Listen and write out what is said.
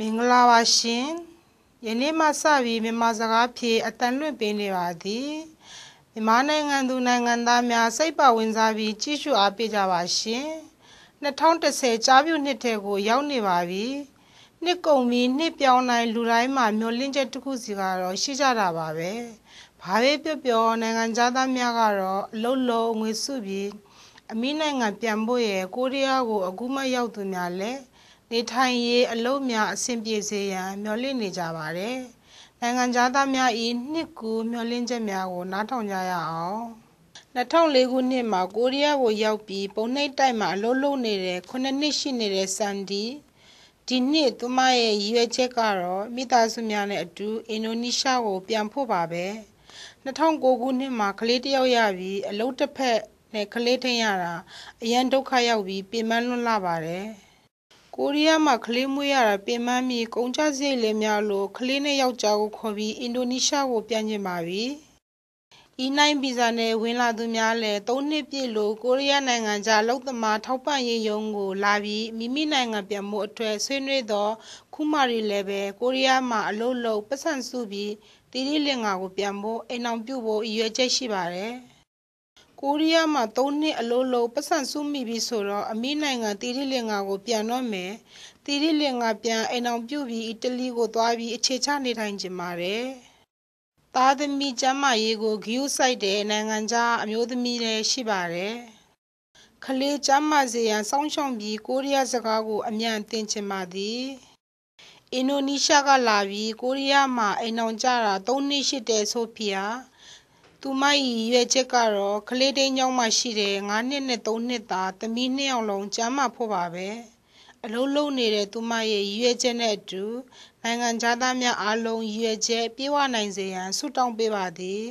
မင်္ဂလာပါရှင်ယနေ့မှစပြီးမြန်မာစကားဖြင့်အတန်လွင့်ပေးနေပါသည်မြန်မာနိုင်ငံသူနိုင်ငံသားများစိတ်ပါဝင်စားပြီးကြည့်ရှုအားပေးကြပါရှင်2010ကြားပြည့်နှစ်ထဲကို ရောက်နေပါပြီနှစ်ကုန်ပြီးနှစ်ပြောင်းတိုင်းလူတိုင်းမှာမျောလင့်ချက်တစ်ခုစီကတော့ရှိကြတာပါပဲဘာပဲပြောပြောနိုင်ငံသားများကတော့အလုံးလုံးငွေစုပြီးအမိနိုင်ငံပြန်ဖို့ရယ်ကိုရီးယားကိုအခုမှရောက်သူများလည်းနေထိုင်ရေးအလုပ်များအဆင်ပြေစေရန်မျှော်လင့်နေကြပါတယ်။နိုင်ငံသားများ၏နှစ်ကူမျှော်လင့်ချက်များကိုနားထောင်ကြရအောင်။2004ခုနှစ်မှာကိုရီးယားကိုရောက်ပြီးပုံနှိပ်တိုက်မှာအလုပ်လုပ်နေတဲ့9နှစ်ရှိနေတဲ့ဆန်ဒီဒီနှစ်သူမရဲ့ရည်ရွယ်ချက်ကတော့မိသားစုများနဲ့အတူအင်ဒိုနီးရှားကို ပြန်ဖို့ပါပဲ2009ခုနှစ်မှာကလေးတယောက်ရပြီးအလုပ်တစ်ဖက်နဲ့ကလေးထင်းရတာအရန်ဒုက္ခရောက်ပြီးပြင်ပလွတ်လာပါတယ်ကိုရီးယားမှာကလေးမွေးရတာပင်ပန်းပြီးကုန်ကျစရိတ်လည်းများလို့ကလေးနဲ့ယောက်ျားကိုခေါ်ပြီးအင်ဒိုနီးရှားကိုပြန်ကျင်ပါပြီ။ E9 ဗီဇာနဲ့ဝင်လာသူများလည်း၃နှစ်ပြည့်လို့ကိုရီးယားနိုင်ငံခြားလုပ်သမားထောက်ပံ့ရေးရုံးကို လာပြီးမိမိနိုင်ငံပြန်မှုအတွက်ဆွေးနွေးတော့ခုမာရီလည်းပဲကိုရီးယားမှာအလုပ်လုပ်ပတ်စံစုပြီးတိတိလင်္ကာကိုပြန်ဖို့အိမ်အောင်ပြုဖို့ရည်ရွယ်ချက်ရှိပါတယ်။ကိုရီးယားမှာ၃နှစ်အလုံးလုံးပတ်စံစုမိပြီဆိုတော့အမေနိုင်ငံတီရီလင်္ကာကို ပြန်တော့မယ်တီရီလင်္ကာပြန်အိမ်အောင်ပြုတ်ပြီးအီတလီကိုသွားပြီးအခြေချနေထိုင်ကြပါတယ်သားသမီးကျမရေးကိုဂယူဆိုင်တဲ့နိုင်ငံခြားအမျိုးသမီးလည်းရှိပါတယ်ကလေးကျမစီရန်စောင်းရှောင်ပြီး ကိုရီးယားစကားကိုအမြန်သင်ချင်ပါသည်အင်ဒိုနီးရှားကလာပြီးကိုရီးယားမှာအိမ်အောင်ကြတာ၃နှစ်ရှိတဲ့ဆိုဖီယာသူမ၏ရွယ်ချက်ကတော့ကလေးတိန်ကျောင်းမှာရှိတဲ့9နှစ်နဲ့3နှစ်သားသမီး2ယောက်လုံးကျမ်းမာဖို့ပါပဲအလုံးလုံးနေတဲ့သူမရဲ့ရွယ်ချက်နဲ့အတူနိုင်ငံသားများအားလုံးရွယ်ချက်ပြေဝနိုင်စေရန်ဆုတောင်းပေးပါသည်